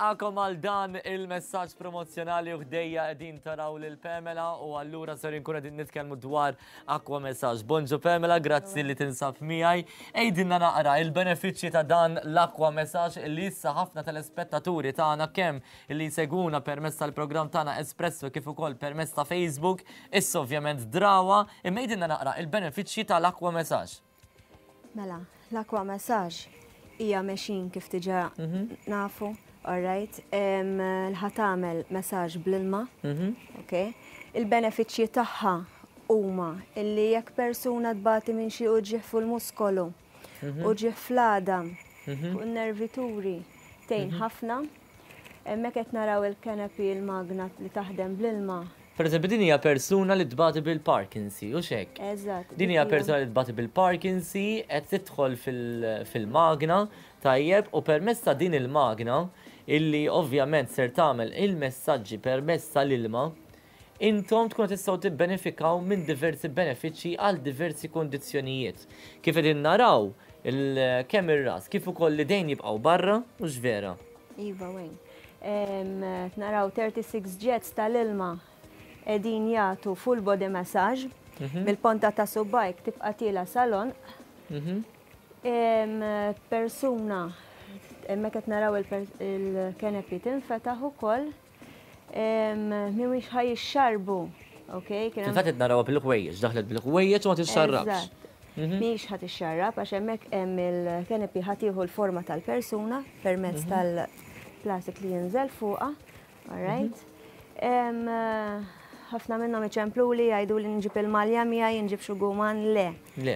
nilqakom għal dan il messagġ promozjonali u ħdejja qegħdin taraw lil Pamela u allura ser inkun din nitkellmu dwar akwa messaġġ. Bonġu Pamela, grazzi li tinsab miegħi. Ejdinna naqra il-benefiċċji ta' dan l-akwa messaġġ li issa ħafna tal-espettaturi tagħna kemm li seguna permezz tal-programm tagħna Espresso kif ukoll permezz ta' Facebook, issa ovvjament drawa, imma ejdinna naqra il-benefiċċji tal-akwa messaġġ. Mela, l-akwa messaġġ hija meċin kif tiġa mhm. nafu, all right, l-ħatamel messaġ bl-ilma, mhm. ok, il-benefiċċji tagħha huma illi jekk persuna tbati minn xi uġieħ fil-muskolu, uġieħ mhm. fl-adam, u nervituri, tejn ħafna, hemmhekk qed naraw il-kenepi il-magnat li taħdem bl-ilma Per eżempju, din hija persuna li tbati bil-Parkinsi, u xek. Eżatt. Din hija persuna li tbati bil-Parkinsi, qed tidħol fil-magna, tajjeb, u permess ta' din il-magna, illi ovvjament ser tagħmel il-messaġġi permess tal-ilma, intom tkun tistgħu tibbenefikaw minn diversi benefiċċji għal diversi kondizzjonijiet. Kif qegħdin naraw kemm ir-ras, kif ukoll li dejn jibqgħu barra u x'vera. Iva wejn. Naraw 36 jets tal-ilma edin jagħtu full body massage mhm. mill-ponta ta' subbajk tibqa' tiela salon. Mhm. Persuna meta qed naraw il-kenepi tinfetaħ ukoll mhuwiex ħaj ixxarbu. Okej, kien hemm. Fatet narawha bil-ħwejjeġ, daħlet bil-ħwejjeġ ma tixxarrabx. Miex mhm. ħat ixxarrab għax hemmhekk hemm il-kenepi ħatiħu l-forma tal-persuna permezz tal-plastik li jinżel fuqha. All ħafna minnhom iċemplu li jgħidu li nġib il-malja miegħi nġib xuguman le.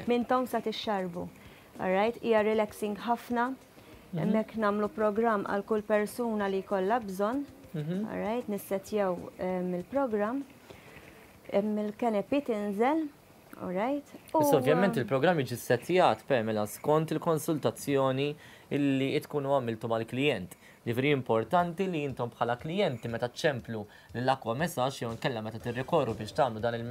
Mintom sa tixxarbu. Alright, hija relaxing ħafna. Mhm. Hemmhekk nagħmlu programm għal kull persuna li jkollha bżonn. Mhm. Alright, nissetjaw mill-programm. Ehm, Mill-kanepi tinżel, Alright. Issa ovvjament ehm, il-programm jiġi settijat Pamela skont il-konsultazzjoni illi tkunu għamiltu mal-klient. Ġifri importanti li jintom bħala klijenti meta ċemplu l-akwa messaċ jew nkella meta tirrikorru biex tagħmlu dan il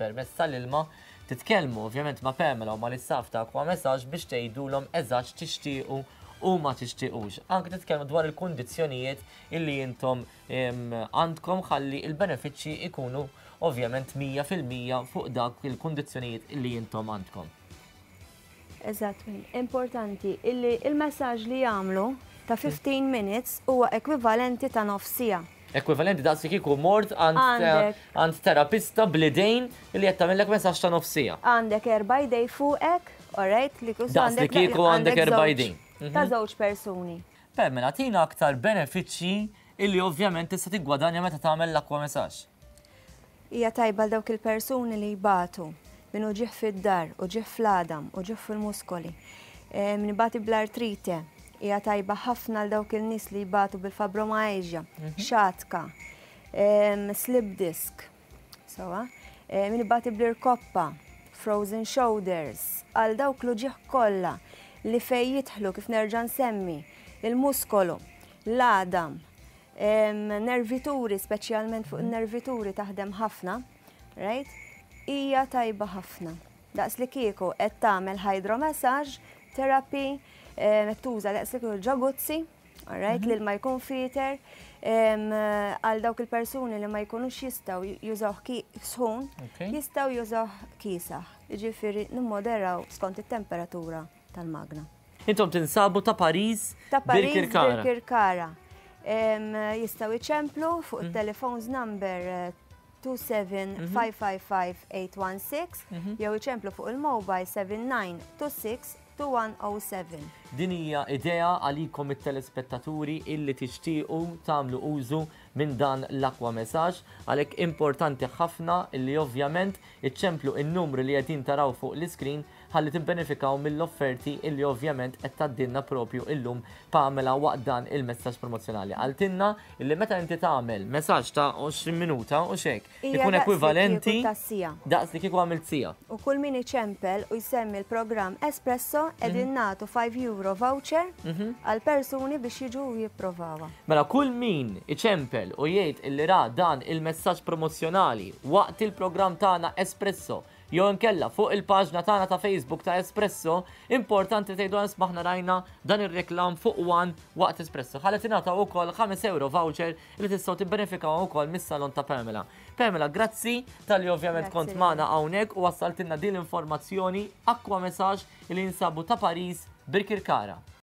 per messa l ilma titkellmu ovvjament ma' Pamela u ma' li saf ta' akwa messaċ biex tgħidulhom t tixtiequ u ma tixtiequx. Anke titkellmu dwar il-kundizzjonijiet illi jintom għandkom ħalli il-benefiċċji ikunu ovvjament 100% fuq dak il-kundizzjonijiet illi jintom għandkom. Eżatt, importanti, illi il-messaġġ li jagħmlu ta' 15 minutes huwa ekwivalenti ta' nofsija. Ekwivalenti da' si kiku mort għand terapista blidejn li jett tamillek messaċ ta' nofsija. Għandek erbaj dej fuqek, orajt li kus għandek. Da' kiku għandek erbaj din. Mhm. Ta' zoċ personi. Pemmela, tina aktar benefiċi illi ovvjament tista' tiggwadanja meta tagħmel l-akwa messaġġ. Hija tajba l dawk il-persuni li jbatu minn uġieħ fid-dar, uġieħ fl-adam, uġieħ fil-muskoli, eh, minn bati bl-artrite, hija tajba ħafna l dawk il-nies li jibatu bil-fabroma eġja, mhm. xatka, slip disk, sowa, min jibati blir koppa, frozen shoulders, għal dawk l-ġieħ kollha li fej jitħlu kif nerġa' nsemmi, il-muskolu, l-adam, nervituri, speċjalment fuq nervituri taħdem ħafna, right? Ija tajba ħafna. Daqs li kieku qed tagħmel hydromassage therapy, eh, tuża daqslik il-ġaguzzi, right, mhm. lil ma jkun fiter, eh, għal dawk il-persuni li ma jkunux jistaw jużaw sħun, jistaw jużaw kisa, ġifiri nimmoderaw skont il-temperatura tal-magna. Intom tinsabu ta' Pariz, ta' Pariz, Birkirkara. Jistaw iċemplu fuq il-telefon's mhm. number 27555816 eh, mhm. jew iċemplu fuq il-mobile 7926 2107. Din hija idea għalikom it-telespettaturi illi tixtiequ tagħmlu użu minn dan l-akwa messaġġ għalhekk importanti ħafna li ovvjament iċċemplu in-numri li qegħdin taraw fuq l-iskrin ħalli tibbenefikaw mill-offerti illi ovvjament qed taddinna propju illum għamela waqt dan il-messaġġ promozjonali. Għaltinna illi meta inti tagħmel messaġġ ta' 20 minuta u xek ikun ekwivalenti daqs li kieku għamil sija. U kull min iċempel u jsemmi l-programm Espresso qegħdin mhm. nagħtu 5 euro voucher mhm. għal persuni biex jiġu jipprovawa. Mela kull min iċempel jaqbel u jgħid illi ra dan il-messaġġ promozzjonali waqt il-programm tagħna Espresso jew inkella fuq il-paġna tagħna ta' Facebook ta' Espresso, importanti tgħidu maħna rajna dan ir-reklam fuq one waqt Espresso. Ħalli tingħata wkoll 5 euro voucher li tistgħu tibbenefikaw ukoll mis-salon ta' Pamela. Pamela, grazzi tal-li ovvjament kont magħna hawnhekk u wassaltilna din l-informazzjoni akwa messaġġ li jinsabu ta' Paris Birkirkara.